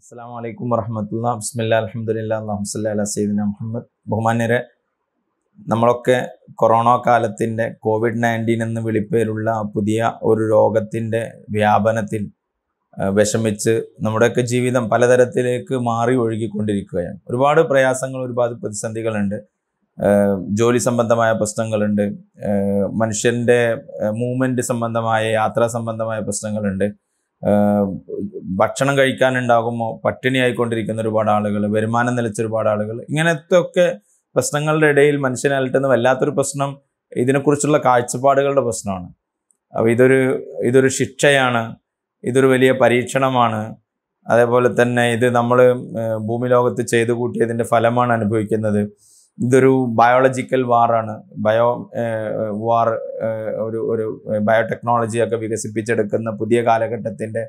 അസ്സാം വലൈക്കും വറഹമത്തുള്ള ബിസ്മില്ല അലഹമുല്ല അലാ സൈദിന മുഹമ്മദ് ബഹുമാനരെ നമ്മളൊക്കെ കൊറോണ കാലത്തിൻ്റെ കോവിഡ് നയൻറ്റീൻ എന്ന് വിളിപ്പേരുള്ള പുതിയ ഒരു രോഗത്തിൻ്റെ വ്യാപനത്തിൽ വിഷമിച്ച് നമ്മുടെയൊക്കെ ജീവിതം പലതരത്തിലേക്ക് മാറി ഒഴുകിക്കൊണ്ടിരിക്കുകയാണ് ഒരുപാട് പ്രയാസങ്ങൾ ഒരുപാട് പ്രതിസന്ധികളുണ്ട് ജോലി സംബന്ധമായ പ്രശ്നങ്ങളുണ്ട് മനുഷ്യൻ്റെ മൂവ്മെന്റ് സംബന്ധമായ യാത്രാ സംബന്ധമായ പ്രശ്നങ്ങളുണ്ട് ഭക്ഷണം കഴിക്കാനുണ്ടാകുമോ പട്ടിണിയായിക്കൊണ്ടിരിക്കുന്ന ഒരുപാട് ആളുകൾ വരുമാനം നിലച്ച ഒരുപാട് ആളുകൾ ഇങ്ങനത്തെ ഒക്കെ പ്രശ്നങ്ങളുടെ ഇടയിൽ മനുഷ്യനെ അലട്ടുന്ന വല്ലാത്തൊരു പ്രശ്നം ഇതിനെക്കുറിച്ചുള്ള കാഴ്ചപ്പാടുകളുടെ പ്രശ്നമാണ് അപ്പോൾ ഇതൊരു ഇതൊരു ശിക്ഷയാണ് ഇതൊരു വലിയ പരീക്ഷണമാണ് അതേപോലെ തന്നെ ഇത് നമ്മൾ ഭൂമി ലോകത്ത് ചെയ്തു കൂട്ടിയതിൻ്റെ ഫലമാണ് അനുഭവിക്കുന്നത് ഇതൊരു ബയോളജിക്കൽ വാറാണ് ബയോ വാർ ഒരു ഒരു ബയോടെക്നോളജി ഒക്കെ വികസിപ്പിച്ചെടുക്കുന്ന പുതിയ കാലഘട്ടത്തിൻ്റെ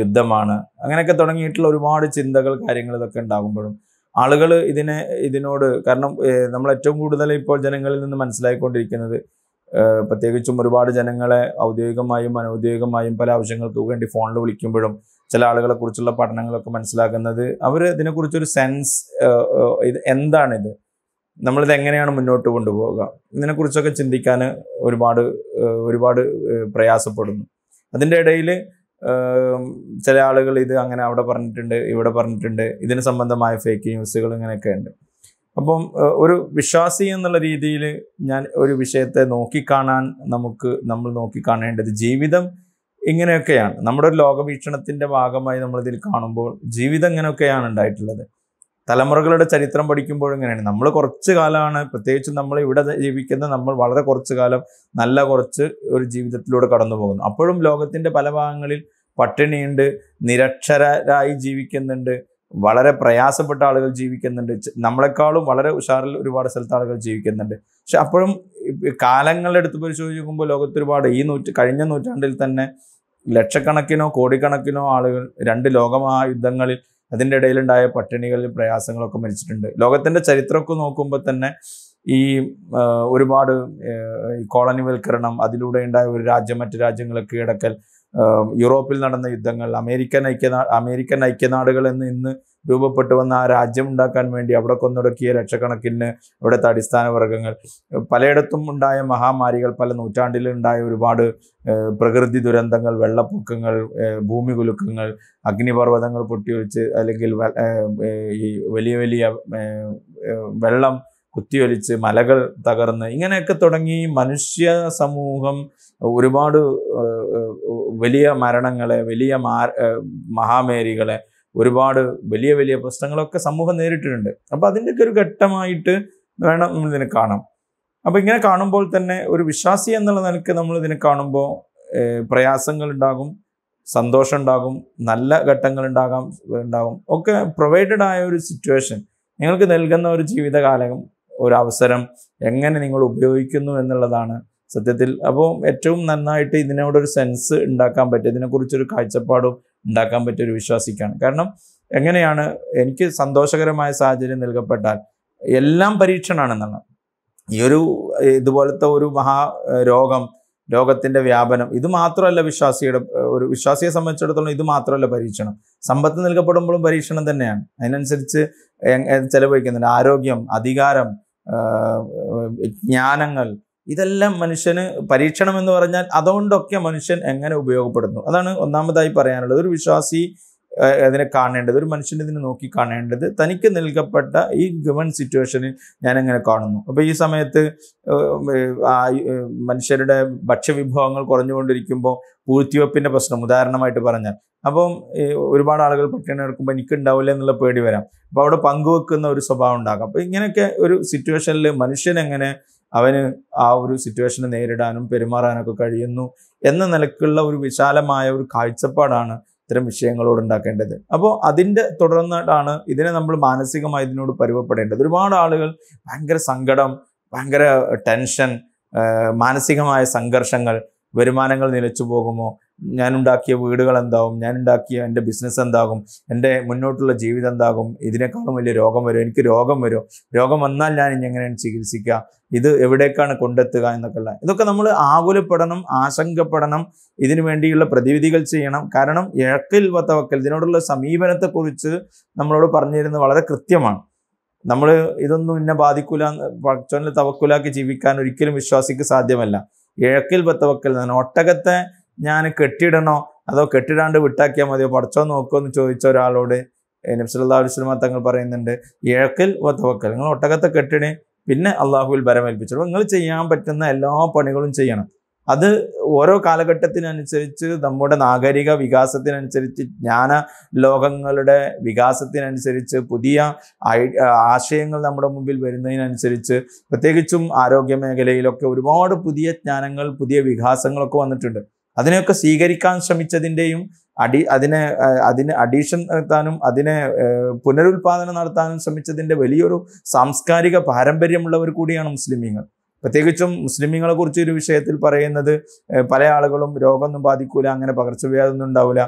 യുദ്ധമാണ് അങ്ങനെയൊക്കെ തുടങ്ങിയിട്ടുള്ള ഒരുപാട് ചിന്തകൾ കാര്യങ്ങൾ ഇതൊക്കെ ഉണ്ടാകുമ്പോഴും ആളുകൾ ഇതിനെ ഇതിനോട് കാരണം നമ്മൾ ഏറ്റവും കൂടുതൽ ഇപ്പോൾ ജനങ്ങളിൽ നിന്ന് മനസ്സിലായിക്കൊണ്ടിരിക്കുന്നത് പ്രത്യേകിച്ചും ഒരുപാട് ജനങ്ങളെ ഔദ്യോഗികമായും അനൗദ്യോഗികമായും പല ആവശ്യങ്ങൾക്ക് വേണ്ടി ഫോണിൽ വിളിക്കുമ്പോഴും ചില ആളുകളെ കുറിച്ചുള്ള പഠനങ്ങളൊക്കെ മനസ്സിലാക്കുന്നത് അവർ ഇതിനെക്കുറിച്ചൊരു സെൻസ് ഇത് എന്താണിത് നമ്മളിത് എങ്ങനെയാണ് മുന്നോട്ട് കൊണ്ടുപോകുക ഇതിനെക്കുറിച്ചൊക്കെ ചിന്തിക്കാൻ ഒരുപാട് ഒരുപാട് പ്രയാസപ്പെടുന്നു അതിൻ്റെ ഇടയിൽ ചില ആളുകൾ ഇത് അങ്ങനെ അവിടെ പറഞ്ഞിട്ടുണ്ട് ഇവിടെ പറഞ്ഞിട്ടുണ്ട് ഇതിന് സംബന്ധമായ ഫേക്ക് ന്യൂസുകൾ ഇങ്ങനെയൊക്കെ ഉണ്ട് അപ്പം ഒരു വിശ്വാസി എന്നുള്ള രീതിയിൽ ഞാൻ ഒരു വിഷയത്തെ നോക്കിക്കാണാൻ നമുക്ക് നമ്മൾ നോക്കിക്കാണേണ്ടത് ജീവിതം ഇങ്ങനെയൊക്കെയാണ് നമ്മുടെ ഒരു ലോകവീക്ഷണത്തിൻ്റെ ഭാഗമായി നമ്മളിതിൽ കാണുമ്പോൾ ജീവിതം ഇങ്ങനെയൊക്കെയാണ് ഉണ്ടായിട്ടുള്ളത് തലമുറകളുടെ ചരിത്രം പഠിക്കുമ്പോൾ ഇങ്ങനെയാണ് നമ്മൾ കുറച്ച് കാലമാണ് പ്രത്യേകിച്ച് നമ്മൾ ഇവിടെ ജീവിക്കുന്ന നമ്മൾ വളരെ കുറച്ച് കാലം നല്ല കുറച്ച് ഒരു ജീവിതത്തിലൂടെ കടന്നു പോകുന്നു അപ്പോഴും ലോകത്തിൻ്റെ പല ഭാഗങ്ങളിൽ പട്ടിണിയുണ്ട് നിരക്ഷരായി ജീവിക്കുന്നുണ്ട് വളരെ പ്രയാസപ്പെട്ട ആളുകൾ ജീവിക്കുന്നുണ്ട് നമ്മളെക്കാളും വളരെ ഉഷാറിൽ ഒരുപാട് സ്ഥലത്ത് ആളുകൾ ജീവിക്കുന്നുണ്ട് പക്ഷെ അപ്പോഴും കാലങ്ങളെടുത്ത് പരിശോധിക്കുമ്പോൾ പരിശോധിച്ച് നോക്കുമ്പോൾ ലോകത്ത് ഒരുപാട് ഈ നൂറ്റ് കഴിഞ്ഞ നൂറ്റാണ്ടിൽ തന്നെ ലക്ഷക്കണക്കിനോ കോടിക്കണക്കിനോ ആളുകൾ രണ്ട് ലോകമഹായുദ്ധങ്ങളിൽ അതിൻ്റെ ഇടയിലുണ്ടായ പട്ടിണികളിലും പ്രയാസങ്ങളൊക്കെ മരിച്ചിട്ടുണ്ട് ലോകത്തിൻ്റെ ചരിത്രമൊക്കെ നോക്കുമ്പോൾ തന്നെ ഈ ഒരുപാട് കോളനിവൽക്കരണം അതിലൂടെ ഉണ്ടായ ഒരു രാജ്യം മറ്റു രാജ്യങ്ങളെ കീഴടക്കൽ യൂറോപ്പിൽ നടന്ന യുദ്ധങ്ങൾ അമേരിക്കൻ ഐക്യനാ അമേരിക്കൻ ഐക്യനാടുകൾ എന്ന് ഇന്ന് രൂപപ്പെട്ടു വന്ന ആ രാജ്യം ഉണ്ടാക്കാൻ വേണ്ടി അവിടെ കൊന്നൊടുക്കിയ ലക്ഷക്കണക്കിന് ഇവിടുത്തെ അടിസ്ഥാന വർഗങ്ങൾ പലയിടത്തും ഉണ്ടായ മഹാമാരികൾ പല നൂറ്റാണ്ടിലുണ്ടായ ഒരുപാട് പ്രകൃതി ദുരന്തങ്ങൾ വെള്ളപ്പൊക്കങ്ങൾ ഭൂമി കുലുക്കങ്ങൾ അഗ്നിപർവ്വതങ്ങൾ പൊട്ടിയൊലിച്ച് അല്ലെങ്കിൽ ഈ വലിയ വലിയ വെള്ളം കുത്തിയൊലിച്ച് മലകൾ തകർന്ന് ഇങ്ങനെയൊക്കെ തുടങ്ങി മനുഷ്യ സമൂഹം ഒരുപാട് വലിയ മരണങ്ങളെ വലിയ മാ മഹാമേരികളെ ഒരുപാട് വലിയ വലിയ പ്രശ്നങ്ങളൊക്കെ സമൂഹം നേരിട്ടിട്ടുണ്ട് അപ്പോൾ അതിൻ്റെയൊക്കെ ഒരു ഘട്ടമായിട്ട് വേണം നമ്മൾ ഇതിനെ കാണാം അപ്പോൾ ഇങ്ങനെ കാണുമ്പോൾ തന്നെ ഒരു വിശ്വാസി എന്നുള്ള നിലയ്ക്ക് നമ്മൾ ഇതിനെ കാണുമ്പോൾ പ്രയാസങ്ങൾ ഉണ്ടാകും സന്തോഷം ഉണ്ടാകും നല്ല ഘട്ടങ്ങൾ ഉണ്ടാകാം ഉണ്ടാകും ഒക്കെ പ്രൊവൈഡഡ് ആയ ഒരു സിറ്റുവേഷൻ നിങ്ങൾക്ക് നൽകുന്ന ഒരു ജീവിതകാലം ഒരു അവസരം എങ്ങനെ നിങ്ങൾ ഉപയോഗിക്കുന്നു എന്നുള്ളതാണ് സത്യത്തിൽ അപ്പോൾ ഏറ്റവും നന്നായിട്ട് ഇതിനോടൊരു സെൻസ് ഉണ്ടാക്കാൻ പറ്റും ഇതിനെക്കുറിച്ചൊരു കാഴ്ചപ്പാടും ഉണ്ടാക്കാൻ പറ്റിയൊരു വിശ്വാസിക്കാണ് കാരണം എങ്ങനെയാണ് എനിക്ക് സന്തോഷകരമായ സാഹചര്യം നൽകപ്പെട്ടാൽ എല്ലാം പരീക്ഷണമാണെന്നാണ് ഈ ഒരു ഇതുപോലത്തെ ഒരു മഹാ രോഗം രോഗത്തിൻ്റെ വ്യാപനം ഇത് മാത്രമല്ല വിശ്വാസിയുടെ ഒരു വിശ്വാസിയെ സംബന്ധിച്ചിടത്തോളം ഇത് മാത്രമല്ല പരീക്ഷണം സമ്പത്ത് നൽകപ്പെടുമ്പോഴും പരീക്ഷണം തന്നെയാണ് അതിനനുസരിച്ച് ചെലവഴിക്കുന്നുണ്ട് ആരോഗ്യം അധികാരം ജ്ഞാനങ്ങൾ ഇതെല്ലാം മനുഷ്യന് പരീക്ഷണം എന്ന് പറഞ്ഞാൽ അതുകൊണ്ടൊക്കെ മനുഷ്യൻ എങ്ങനെ ഉപയോഗപ്പെടുന്നു അതാണ് ഒന്നാമതായി പറയാനുള്ളത് ഒരു വിശ്വാസി അതിനെ കാണേണ്ടത് ഒരു മനുഷ്യൻ ഇതിനെ നോക്കി കാണേണ്ടത് തനിക്ക് നൽകപ്പെട്ട ഈ ഗവൺ സിറ്റുവേഷനിൽ ഞാൻ എങ്ങനെ കാണുന്നു അപ്പോൾ ഈ സമയത്ത് മനുഷ്യരുടെ ഭക്ഷ്യവിഭവങ്ങൾ കുറഞ്ഞുകൊണ്ടിരിക്കുമ്പോൾ പൂഴ്ത്തിവെപ്പിൻ്റെ പ്രശ്നം ഉദാഹരണമായിട്ട് പറഞ്ഞാൽ അപ്പം ഒരുപാട് ആളുകൾ പട്ടിണി എടുക്കുമ്പോൾ എനിക്ക് ഉണ്ടാവില്ല എന്നുള്ള പേടി വരാം അപ്പോൾ അവിടെ പങ്കുവെക്കുന്ന ഒരു സ്വഭാവം ഉണ്ടാകാം അപ്പോൾ ഇങ്ങനെയൊക്കെ ഒരു സിറ്റുവേഷനിൽ മനുഷ്യൻ എങ്ങനെ അവന് ആ ഒരു സിറ്റുവേഷനെ നേരിടാനും പെരുമാറാനൊക്കെ കഴിയുന്നു എന്ന നിലക്കുള്ള ഒരു വിശാലമായ ഒരു കാഴ്ചപ്പാടാണ് ഇത്തരം വിഷയങ്ങളോട് ഉണ്ടാക്കേണ്ടത് അപ്പോൾ അതിൻ്റെ തുടർന്നിട്ടാണ് ഇതിനെ നമ്മൾ മാനസികമായി ഇതിനോട് പരുവപ്പെടേണ്ടത് ഒരുപാട് ആളുകൾ ഭയങ്കര സങ്കടം ഭയങ്കര ടെൻഷൻ മാനസികമായ സംഘർഷങ്ങൾ വരുമാനങ്ങൾ നിലച്ചു പോകുമോ ഉണ്ടാക്കിയ വീടുകൾ ഞാൻ ഉണ്ടാക്കിയ എൻ്റെ ബിസിനസ് എന്താകും എൻ്റെ മുന്നോട്ടുള്ള ജീവിതം എന്താകും ഇതിനേക്കാളും വലിയ രോഗം വരും എനിക്ക് രോഗം വരും രോഗം വന്നാൽ ഞാൻ ഇനി എങ്ങനെയാണ് ചികിത്സിക്കുക ഇത് എവിടേക്കാണ് കൊണ്ടെത്തുക ഉള്ള ഇതൊക്കെ നമ്മൾ ആകുലപ്പെടണം ആശങ്കപ്പെടണം ഇതിനു വേണ്ടിയുള്ള പ്രതിവിധികൾ ചെയ്യണം കാരണം ഇഴക്കിൽ വത്തവക്കൽ ഇതിനോടുള്ള സമീപനത്തെക്കുറിച്ച് നമ്മളോട് പറഞ്ഞിരുന്നത് വളരെ കൃത്യമാണ് നമ്മൾ ഇതൊന്നും ഇന്നെ ബാധിക്കൂല പച്ചോനെ തവക്കുലാക്കി ജീവിക്കാൻ ഒരിക്കലും വിശ്വാസിക്ക് സാധ്യമല്ല ഇഴക്കിൽ ബത്തവക്കൽ നിന്ന് ഒട്ടകത്തെ ഞാൻ കെട്ടിയിടണോ അതോ കെട്ടിടാണ്ട് വിട്ടാക്കിയാൽ മതിയോ പഠിച്ചോ നോക്കുമോ എന്ന് ചോദിച്ച ഒരാളോട് നബ്സല്ലാ അലുസ്ലമ തങ്ങൾ പറയുന്നുണ്ട് ഏക്കൽ ഓ നിങ്ങൾ ഒട്ടകത്തെ കെട്ടിണേ പിന്നെ അള്ളാഹുവിൽ ബരമേൽപ്പിച്ചോളൂ നിങ്ങൾ ചെയ്യാൻ പറ്റുന്ന എല്ലാ പണികളും ചെയ്യണം അത് ഓരോ കാലഘട്ടത്തിനനുസരിച്ച് നമ്മുടെ നാഗരിക വികാസത്തിനനുസരിച്ച് ജ്ഞാന ലോകങ്ങളുടെ വികാസത്തിനനുസരിച്ച് പുതിയ ആശയങ്ങൾ നമ്മുടെ മുമ്പിൽ വരുന്നതിനനുസരിച്ച് പ്രത്യേകിച്ചും ആരോഗ്യ മേഖലയിലൊക്കെ ഒരുപാട് പുതിയ ജ്ഞാനങ്ങൾ പുതിയ വികാസങ്ങളൊക്കെ വന്നിട്ടുണ്ട് അതിനെയൊക്കെ സ്വീകരിക്കാൻ ശ്രമിച്ചതിൻ്റെയും അടി അതിനെ അതിന് അഡീഷൻ നടത്താനും അതിനെ പുനരുൽപാദനം നടത്താനും ശ്രമിച്ചതിൻ്റെ വലിയൊരു സാംസ്കാരിക പാരമ്പര്യമുള്ളവർ കൂടിയാണ് മുസ്ലിമീങ്ങൾ പ്രത്യേകിച്ചും മുസ്ലിമീങ്ങളെ കുറിച്ച് ഒരു വിഷയത്തിൽ പറയുന്നത് പല ആളുകളും രോഗമൊന്നും ബാധിക്കൂല അങ്ങനെ പകർച്ചവ്യാധൊന്നും ഉണ്ടാവില്ല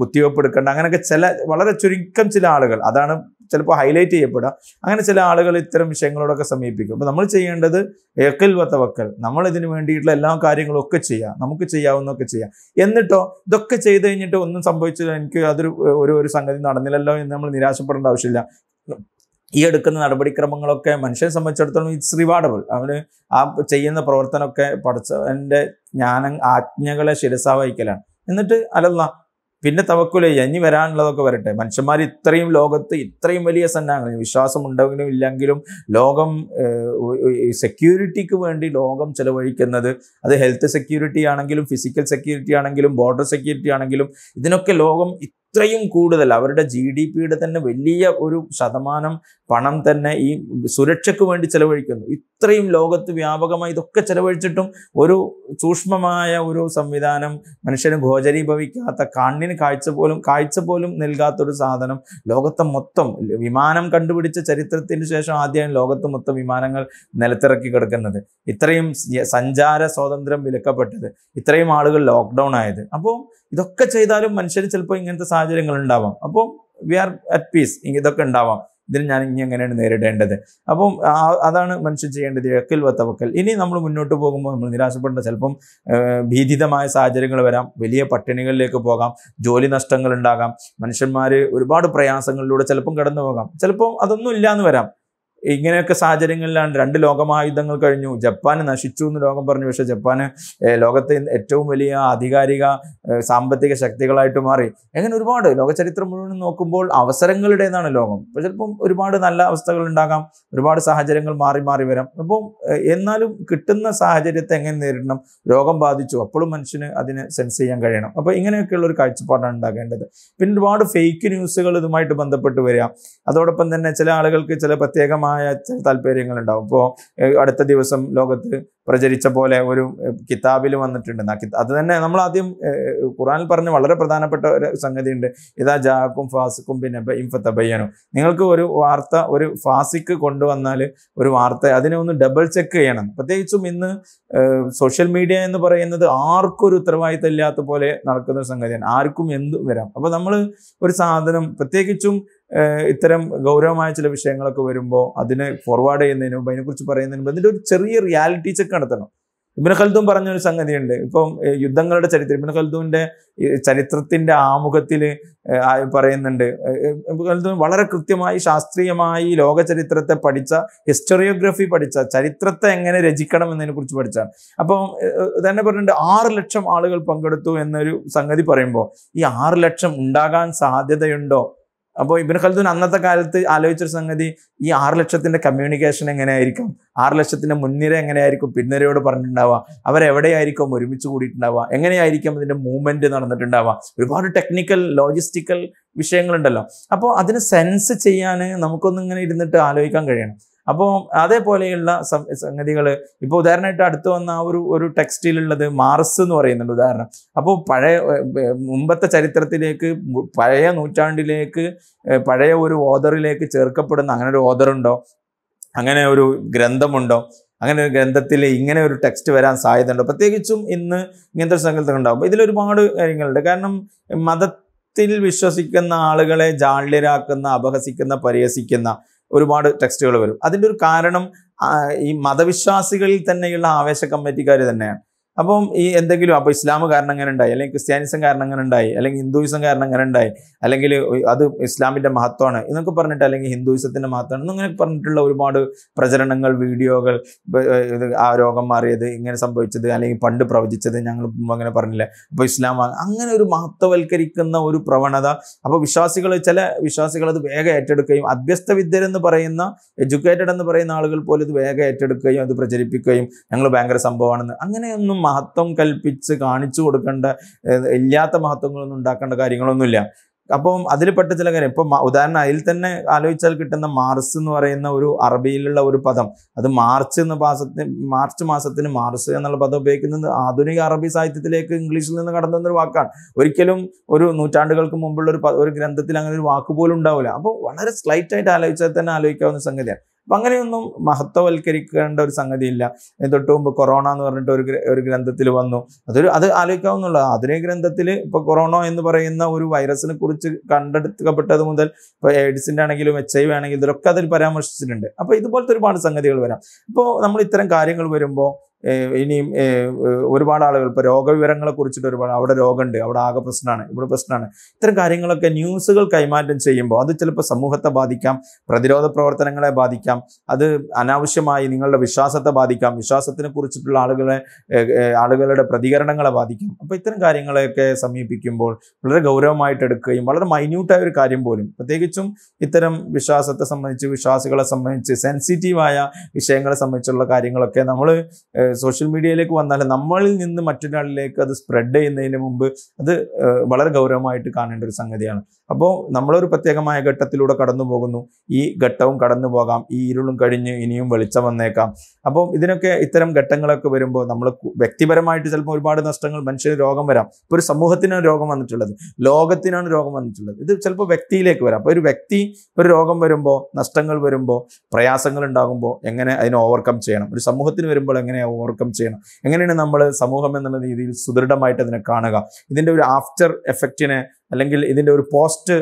കുത്തിവെപ്പ് എടുക്കേണ്ട അങ്ങനെയൊക്കെ ചില വളരെ ചുരുക്കം ചില ആളുകൾ അതാണ് ചിലപ്പോൾ ഹൈലൈറ്റ് ചെയ്യപ്പെടുക അങ്ങനെ ചില ആളുകൾ ഇത്തരം വിഷയങ്ങളോടൊക്കെ സമീപിക്കും അപ്പോൾ നമ്മൾ ചെയ്യേണ്ടത് ഏക്കൽ വത്തവക്കൽ നമ്മൾ ഇതിന് വേണ്ടിയിട്ടുള്ള എല്ലാ കാര്യങ്ങളും ഒക്കെ ചെയ്യാം നമുക്ക് ചെയ്യാവുന്നൊക്കെ ചെയ്യാം എന്നിട്ടോ ഇതൊക്കെ ചെയ്ത് കഴിഞ്ഞിട്ട് ഒന്നും സംഭവിച്ചില്ല എനിക്ക് അതൊരു ഒരു ഒരു സംഗതി നടന്നില്ലല്ലോ എന്ന് നമ്മൾ നിരാശപ്പെടേണ്ട ആവശ്യമില്ല ഈ എടുക്കുന്ന നടപടിക്രമങ്ങളൊക്കെ മനുഷ്യനെ സംബന്ധിച്ചിടത്തോളം ഇറ്റ്സ് റിവാർഡബിൾ അവന് ആ ചെയ്യുന്ന പ്രവർത്തനമൊക്കെ എൻ്റെ ജ്ഞാന ആജ്ഞകളെ ശിരസാവഹിക്കലാണ് എന്നിട്ട് അലല്ല പിന്നെ തവക്കുല ഇനി വരാനുള്ളതൊക്കെ വരട്ടെ മനുഷ്യന്മാർ ഇത്രയും ലോകത്ത് ഇത്രയും വലിയ സന്നാഹങ്ങൾ വിശ്വാസം ഉണ്ടെങ്കിലും ഇല്ലെങ്കിലും ലോകം സെക്യൂരിറ്റിക്ക് വേണ്ടി ലോകം ചെലവഴിക്കുന്നത് അത് ഹെൽത്ത് സെക്യൂരിറ്റി ആണെങ്കിലും ഫിസിക്കൽ സെക്യൂരിറ്റി ആണെങ്കിലും ബോർഡർ സെക്യൂരിറ്റി ആണെങ്കിലും ഇതിനൊക്കെ ലോകം അത്രയും കൂടുതൽ അവരുടെ ജി ഡി പിയുടെ തന്നെ വലിയ ഒരു ശതമാനം പണം തന്നെ ഈ സുരക്ഷയ്ക്ക് വേണ്ടി ചെലവഴിക്കുന്നു ഇത്രയും ലോകത്ത് വ്യാപകമായി ഇതൊക്കെ ചെലവഴിച്ചിട്ടും ഒരു സൂക്ഷ്മമായ ഒരു സംവിധാനം മനുഷ്യന് ഗോചരീഭവിക്കാത്ത കണ്ണിന് കാഴ്ച പോലും കാഴ്ച പോലും നൽകാത്തൊരു സാധനം ലോകത്തെ മൊത്തം വിമാനം കണ്ടുപിടിച്ച ചരിത്രത്തിന് ശേഷം ആദ്യമാണ് ലോകത്ത് മൊത്തം വിമാനങ്ങൾ നിലത്തിറക്കി കിടക്കുന്നത് ഇത്രയും സഞ്ചാര സ്വാതന്ത്ര്യം വിലക്കപ്പെട്ടത് ഇത്രയും ആളുകൾ ലോക്ക്ഡൗൺ ആയത് അപ്പോൾ ഇതൊക്കെ ചെയ്താലും മനുഷ്യർ ചിലപ്പോൾ ഇങ്ങനത്തെ സാഹചര്യങ്ങൾ ഉണ്ടാവാം അപ്പോൾ വി ആർ അറ്റ് പീസ് ഇതൊക്കെ ഉണ്ടാവാം ഇതിന് ഞാൻ ഇനി എങ്ങനെയാണ് നേരിടേണ്ടത് അപ്പം അതാണ് മനുഷ്യൻ ചെയ്യേണ്ടത് എക്കൽ വത്തവക്കൽ ഇനി നമ്മൾ മുന്നോട്ട് പോകുമ്പോൾ നമ്മൾ നിരാശപ്പെടേണ്ട ചിലപ്പം ഭീതിതമായ സാഹചര്യങ്ങൾ വരാം വലിയ പട്ടിണികളിലേക്ക് പോകാം ജോലി നഷ്ടങ്ങൾ ഉണ്ടാകാം മനുഷ്യന്മാർ ഒരുപാട് പ്രയാസങ്ങളിലൂടെ ചിലപ്പം കടന്നു പോകാം ചിലപ്പം അതൊന്നും ഇല്ലയെന്ന് വരാം ഇങ്ങനെയൊക്കെ സാഹചര്യങ്ങളിലാണ് രണ്ട് ലോകമഹായുദ്ധങ്ങൾ കഴിഞ്ഞു ജപ്പാൻ നശിച്ചു എന്ന് ലോകം പറഞ്ഞു പക്ഷേ ജപ്പാന് ലോകത്തെ ഏറ്റവും വലിയ ആധികാരിക സാമ്പത്തിക ശക്തികളായിട്ട് മാറി അങ്ങനെ ഒരുപാട് ലോകചരിത്രം മുഴുവൻ നോക്കുമ്പോൾ അവസരങ്ങളുടേതാണ് ലോകം അപ്പോൾ ചിലപ്പം ഒരുപാട് നല്ല അവസ്ഥകൾ ഉണ്ടാകാം ഒരുപാട് സാഹചര്യങ്ങൾ മാറി മാറി വരാം അപ്പോൾ എന്നാലും കിട്ടുന്ന സാഹചര്യത്തെ എങ്ങനെ നേരിടണം രോഗം ബാധിച്ചു അപ്പോഴും മനുഷ്യന് അതിനെ സെൻസ് ചെയ്യാൻ കഴിയണം അപ്പോൾ ഇങ്ങനെയൊക്കെയുള്ള ഒരു കാഴ്ചപ്പാടാണ് ഉണ്ടാകേണ്ടത് പിന്നെ ഒരുപാട് ഫേക്ക് ന്യൂസുകൾ ഇതുമായിട്ട് ബന്ധപ്പെട്ട് വരിക അതോടൊപ്പം തന്നെ ചില ആളുകൾക്ക് ചില പ്രത്യേകമായ വ്യത്യസ്തമായ ചില താല്പര്യങ്ങളുണ്ടാവും ഇപ്പോൾ അടുത്ത ദിവസം ലോകത്ത് പ്രചരിച്ച പോലെ ഒരു കിതാബിൽ വന്നിട്ടുണ്ട് അത് തന്നെ നമ്മൾ ആദ്യം ഖുറാനിൽ പറഞ്ഞ വളരെ പ്രധാനപ്പെട്ട ഒരു സംഗതിയുണ്ട് ഇതാ ജാക്കും ഫാസിക്കും പിന്നെ ഇംഫത്തബയ്യനും നിങ്ങൾക്ക് ഒരു വാർത്ത ഒരു ഫാസിക്ക് കൊണ്ടുവന്നാൽ ഒരു വാർത്ത അതിനെ ഒന്ന് ഡബിൾ ചെക്ക് ചെയ്യണം പ്രത്യേകിച്ചും ഇന്ന് സോഷ്യൽ മീഡിയ എന്ന് പറയുന്നത് ആർക്കും ഒരു ഉത്തരവാദിത്തം ഇല്ലാത്ത പോലെ നടക്കുന്ന ഒരു സംഗതിയാണ് ആർക്കും എന്തും വരാം അപ്പോൾ നമ്മൾ ഒരു സാധനം പ്രത്യേകിച്ചും ഇത്തരം ഗൗരവമായ ചില വിഷയങ്ങളൊക്കെ വരുമ്പോൾ അതിനെ ഫോർവേഡ് ചെയ്യുന്നതിനും അതിനെക്കുറിച്ച് പറയുന്നതിനും അതിൻ്റെ ഒരു ചെറിയ റിയാലിറ്റി ചെക്ക് നടത്തണം ഇബിന് ഖൽദൂൻ പറഞ്ഞ ഒരു സംഗതിയുണ്ട് ഇപ്പം യുദ്ധങ്ങളുടെ ചരിത്രം ഇബിന് ഖൽദൂൻ്റെ ചരിത്രത്തിന്റെ ആമുഖത്തിൽ പറയുന്നുണ്ട് ഖൽദൂൻ വളരെ കൃത്യമായി ശാസ്ത്രീയമായി ലോക ചരിത്രത്തെ പഠിച്ച ഹിസ്റ്ററിയോഗ്രഫി പഠിച്ച ചരിത്രത്തെ എങ്ങനെ രചിക്കണം എന്നതിനെ കുറിച്ച് പഠിച്ചാണ് അപ്പം തന്നെ പറഞ്ഞിട്ടുണ്ട് ആറ് ലക്ഷം ആളുകൾ പങ്കെടുത്തു എന്നൊരു സംഗതി പറയുമ്പോൾ ഈ ആറ് ലക്ഷം ഉണ്ടാകാൻ സാധ്യതയുണ്ടോ അപ്പോൾ ഇബിൻ ഖൽദൂൻ അന്നത്തെ കാലത്ത് ആലോചിച്ചൊരു സംഗതി ഈ ആറ് ലക്ഷത്തിന്റെ കമ്മ്യൂണിക്കേഷൻ എങ്ങനെയായിരിക്കും ആറ് ലക്ഷത്തിന്റെ മുൻനിര എങ്ങനെയായിരിക്കും പിൻനിരയോട് പറഞ്ഞിട്ടുണ്ടാവുക അവരെവിടെയായിരിക്കും ഒരുമിച്ച് കൂടിയിട്ടുണ്ടാവുക എങ്ങനെയായിരിക്കും അതിന്റെ മൂവ്മെന്റ് നടന്നിട്ടുണ്ടാവുക ഒരുപാട് ടെക്നിക്കൽ ലോജിസ്റ്റിക്കൽ വിഷയങ്ങളുണ്ടല്ലോ അപ്പോൾ അതിന് സെൻസ് ചെയ്യാൻ നമുക്കൊന്നും ഇങ്ങനെ ഇരുന്നിട്ട് ആലോചിക്കാൻ കഴിയണം അപ്പോൾ അതേപോലെയുള്ള സംഗതികൾ ഇപ്പോൾ ഉദാഹരണമായിട്ട് അടുത്ത് വന്ന ആ ഒരു ഒരു ടെക്സ്റ്റിലുള്ളത് മാർസ് എന്ന് പറയുന്നുണ്ട് ഉദാഹരണം അപ്പോൾ പഴയ മുമ്പത്തെ ചരിത്രത്തിലേക്ക് പഴയ നൂറ്റാണ്ടിലേക്ക് പഴയ ഒരു ഓദറിലേക്ക് ചേർക്കപ്പെടുന്ന അങ്ങനെ ഒരു ഓദറുണ്ടോ അങ്ങനെ ഒരു ഗ്രന്ഥമുണ്ടോ അങ്ങനെ ഒരു ഗ്രന്ഥത്തിൽ ഇങ്ങനെ ഒരു ടെക്സ്റ്റ് വരാൻ ഉണ്ടോ പ്രത്യേകിച്ചും ഇന്ന് ഇങ്ങനത്തെ സങ്കല്പം ഉണ്ടാവും ഇതിലൊരുപാട് കാര്യങ്ങളുണ്ട് കാരണം മതത്തിൽ വിശ്വസിക്കുന്ന ആളുകളെ ജാള്യരാക്കുന്ന അപഹസിക്കുന്ന പരിഹസിക്കുന്ന ഒരുപാട് ടെക്സ്റ്റുകൾ വരും അതിൻ്റെ ഒരു കാരണം ഈ മതവിശ്വാസികളിൽ തന്നെയുള്ള ആവേശ കമ്മിറ്റിക്കാർ തന്നെയാണ് അപ്പം ഈ എന്തെങ്കിലും അപ്പോൾ ഇസ്ലാം കാരണം അങ്ങനെ ഉണ്ടായി അല്ലെങ്കിൽ ക്രിസ്ത്യാനിസം കാരണം അങ്ങനെ ഉണ്ടായി അല്ലെങ്കിൽ ഹിന്ദുയിസം കാരണം അങ്ങനെ ഉണ്ടായി അല്ലെങ്കിൽ അത് ഇസ്ലാമിൻ്റെ മഹത്വമാണ് എന്നൊക്കെ പറഞ്ഞിട്ട് അല്ലെങ്കിൽ ഹിന്ദുയിസത്തിൻ്റെ മഹത്വമാണ് എന്നൊക്കെ പറഞ്ഞിട്ടുള്ള ഒരുപാട് പ്രചരണങ്ങൾ വീഡിയോകൾ ആ രോഗം മാറിയത് ഇങ്ങനെ സംഭവിച്ചത് അല്ലെങ്കിൽ പണ്ട് പ്രവചിച്ചത് ഞങ്ങൾ അങ്ങനെ പറഞ്ഞില്ല അപ്പോൾ ഇസ്ലാം അങ്ങനെ ഒരു മഹത്വവൽക്കരിക്കുന്ന ഒരു പ്രവണത അപ്പോൾ വിശ്വാസികൾ ചില വിശ്വാസികൾ അത് വേഗം ഏറ്റെടുക്കുകയും അഭ്യസ്ത വിദ്യരെന്ന് പറയുന്ന എഡ്യൂക്കേറ്റഡ് എന്ന് പറയുന്ന ആളുകൾ പോലും ഇത് വേഗം ഏറ്റെടുക്കുകയും അത് പ്രചരിപ്പിക്കുകയും ഞങ്ങൾ ഭയങ്കര സംഭവമാണെന്ന് അങ്ങനെയൊന്നും മഹത്വം കൽപ്പിച്ച് കാണിച്ചു കൊടുക്കേണ്ട ഇല്ലാത്ത മഹത്വങ്ങളൊന്നും ഉണ്ടാക്കേണ്ട കാര്യങ്ങളൊന്നുമില്ല അപ്പം അതിൽപ്പെട്ട ചില കാര്യം ഇപ്പം ഉദാഹരണം അതിൽ തന്നെ ആലോചിച്ചാൽ കിട്ടുന്ന മാർസ് എന്ന് പറയുന്ന ഒരു അറബിയിലുള്ള ഒരു പദം അത് മാർച്ച് എന്ന മാസത്തിന് മാർച്ച് മാസത്തിന് മാർസ് എന്നുള്ള പദം ഉപയോഗിക്കുന്നത് ആധുനിക അറബി സാഹിത്യത്തിലേക്ക് ഇംഗ്ലീഷിൽ നിന്ന് കടന്നു വന്നൊരു വാക്കാണ് ഒരിക്കലും ഒരു നൂറ്റാണ്ടുകൾക്ക് മുമ്പുള്ള ഒരു ഒരു ഗ്രന്ഥത്തിൽ അങ്ങനെ ഒരു വാക്ക് പോലും ഉണ്ടാവില്ല അപ്പോൾ വളരെ സ്ലൈറ്റ് ആയിട്ട് ആലോചിച്ചാൽ തന്നെ ആലോചിക്കാവുന്ന സംഗതിയാണ് അപ്പം അങ്ങനെയൊന്നും മഹത്വവൽക്കരിക്കേണ്ട ഒരു സംഗതിയില്ല തൊട്ട് മുമ്പ് കൊറോണ എന്ന് പറഞ്ഞിട്ട് ഒരു ഒരു ഗ്രന്ഥത്തിൽ വന്നു അതൊരു അത് ആലോചിക്കാവുന്നുള്ള ആധുനിക ഗ്രന്ഥത്തിൽ ഇപ്പോൾ കൊറോണ എന്ന് പറയുന്ന ഒരു വൈറസിനെ കുറിച്ച് കണ്ടെടുക്കപ്പെട്ടത് മുതൽ ഇപ്പോൾ എയ്ഡ്സിൻ്റെ ആണെങ്കിലും എച്ച് ഐ വി ആണെങ്കിലും ഇതിലൊക്കെ അതിൽ പരാമർശിച്ചിട്ടുണ്ട് അപ്പോൾ ഇതുപോലത്തെ ഒരുപാട് സംഗതികൾ വരാം ഇപ്പോൾ നമ്മൾ ഇത്തരം കാര്യങ്ങൾ വരുമ്പോൾ ഇനിയും ഒരുപാട് ആളുകൾ ഇപ്പോൾ രോഗവിവരങ്ങളെ കുറിച്ചിട്ട് ഒരുപാട് അവിടെ രോഗമുണ്ട് അവിടെ ആകെ പ്രശ്നമാണ് ഇവിടെ പ്രശ്നമാണ് ഇത്തരം കാര്യങ്ങളൊക്കെ ന്യൂസുകൾ കൈമാറ്റം ചെയ്യുമ്പോൾ അത് ചിലപ്പോൾ സമൂഹത്തെ ബാധിക്കാം പ്രതിരോധ പ്രവർത്തനങ്ങളെ ബാധിക്കാം അത് അനാവശ്യമായി നിങ്ങളുടെ വിശ്വാസത്തെ ബാധിക്കാം വിശ്വാസത്തിനെ കുറിച്ചിട്ടുള്ള ആളുകളെ ആളുകളുടെ പ്രതികരണങ്ങളെ ബാധിക്കാം അപ്പോൾ ഇത്തരം കാര്യങ്ങളെയൊക്കെ സമീപിക്കുമ്പോൾ വളരെ ഗൗരവമായിട്ട് എടുക്കുകയും വളരെ മൈന്യൂട്ടായ ഒരു കാര്യം പോലും പ്രത്യേകിച്ചും ഇത്തരം വിശ്വാസത്തെ സംബന്ധിച്ച് വിശ്വാസികളെ സംബന്ധിച്ച് സെൻസിറ്റീവായ വിഷയങ്ങളെ സംബന്ധിച്ചുള്ള കാര്യങ്ങളൊക്കെ നമ്മൾ സോഷ്യൽ മീഡിയയിലേക്ക് വന്നാൽ നമ്മളിൽ നിന്ന് മറ്റൊരാളിലേക്ക് അത് സ്പ്രെഡ് ചെയ്യുന്നതിന് മുമ്പ് അത് വളരെ ഗൗരവമായിട്ട് കാണേണ്ട ഒരു സംഗതിയാണ് അപ്പോൾ നമ്മളൊരു പ്രത്യേകമായ ഘട്ടത്തിലൂടെ കടന്നു പോകുന്നു ഈ ഘട്ടവും കടന്നു പോകാം ഈ ഇരുളും കഴിഞ്ഞ് ഇനിയും വെളിച്ചം വന്നേക്കാം അപ്പോൾ ഇതിനൊക്കെ ഇത്തരം ഘട്ടങ്ങളൊക്കെ വരുമ്പോൾ നമ്മൾ വ്യക്തിപരമായിട്ട് ചിലപ്പോൾ ഒരുപാട് നഷ്ടങ്ങൾ മനുഷ്യന് രോഗം വരാം ഇപ്പോൾ ഒരു സമൂഹത്തിനാണ് രോഗം വന്നിട്ടുള്ളത് ലോകത്തിനാണ് രോഗം വന്നിട്ടുള്ളത് ഇത് ചിലപ്പോൾ വ്യക്തിയിലേക്ക് വരാം അപ്പോൾ ഒരു വ്യക്തി ഒരു രോഗം വരുമ്പോൾ നഷ്ടങ്ങൾ വരുമ്പോൾ പ്രയാസങ്ങൾ ഉണ്ടാകുമ്പോൾ എങ്ങനെ അതിനെ ഓവർകം ചെയ്യണം ഒരു സമൂഹത്തിന് വരുമ്പോൾ എങ്ങനെ ഓവർകം ചെയ്യണം എങ്ങനെയാണ് നമ്മൾ സമൂഹം എന്നുള്ള രീതിയിൽ സുദൃഢമായിട്ട് അതിനെ കാണുക ഇതിൻ്റെ ഒരു ആഫ്റ്റർ എഫക്റ്റിനെ അല്ലെങ്കിൽ ഇതിൻ്റെ ഒരു പോസ്റ്റ്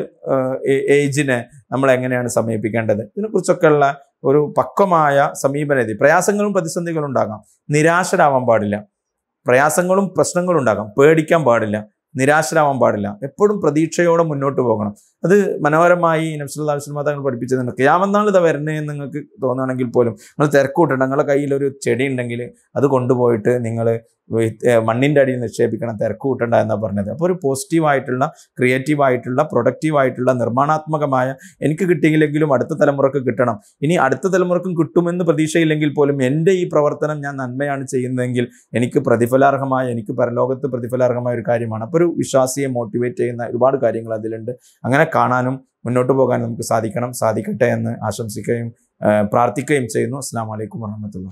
ഏജിനെ നമ്മൾ എങ്ങനെയാണ് സമീപിക്കേണ്ടത് ഇതിനെക്കുറിച്ചൊക്കെയുള്ള ഒരു പക്വമായ സമീപനരീതി പ്രയാസങ്ങളും പ്രതിസന്ധികളും ഉണ്ടാകാം നിരാശരാവാൻ പാടില്ല പ്രയാസങ്ങളും പ്രശ്നങ്ങളും ഉണ്ടാകാം പേടിക്കാൻ പാടില്ല നിരാശരാവാൻ പാടില്ല എപ്പോഴും പ്രതീക്ഷയോടെ മുന്നോട്ട് പോകണം അത് മനോഹരമായി നബ്സുല്ലാ വസ്ലമ തങ്ങൾ പഠിപ്പിച്ചതുണ്ട് ക്യാമന്നാൾ ഇതാ വരുന്നത് നിങ്ങൾക്ക് തോന്നുകയാണെങ്കിൽ പോലും നിങ്ങൾ തിരക്കൂട്ടുണ്ട് നിങ്ങളുടെ കയ്യിൽ ഒരു ചെടി ഉണ്ടെങ്കിൽ അത് കൊണ്ടുപോയിട്ട് നിങ്ങൾ മണ്ണിൻ്റെ അടിയിൽ നിക്ഷേപിക്കണം തിരക്കൂട്ടണ്ട എന്നാണ് പറഞ്ഞത് അപ്പോൾ ഒരു പോസിറ്റീവായിട്ടുള്ള ക്രിയേറ്റീവായിട്ടുള്ള പ്രൊഡക്റ്റീവായിട്ടുള്ള നിർമ്മാണാത്മകമായ എനിക്ക് കിട്ടിയില്ലെങ്കിലും അടുത്ത തലമുറക്ക് കിട്ടണം ഇനി അടുത്ത തലമുറക്കും കിട്ടുമെന്ന് പ്രതീക്ഷയില്ലെങ്കിൽ പോലും എൻ്റെ ഈ പ്രവർത്തനം ഞാൻ നന്മയാണ് ചെയ്യുന്നതെങ്കിൽ എനിക്ക് പ്രതിഫലാർഹമായ എനിക്ക് പരലോകത്ത് പ്രതിഫലാർഹമായ ഒരു കാര്യമാണ് അപ്പോൾ ഒരു വിശ്വാസിയെ മോട്ടിവേറ്റ് ചെയ്യുന്ന ഒരുപാട് കാര്യങ്ങൾ അതിലുണ്ട് അങ്ങനെ കാണാനും മുന്നോട്ട് പോകാനും നമുക്ക് സാധിക്കണം സാധിക്കട്ടെ എന്ന് ആശംസിക്കുകയും പ്രാർത്ഥിക്കുകയും ചെയ്യുന്നു അസ്സാം വലൈക്കും വർഹമത്തുള്ള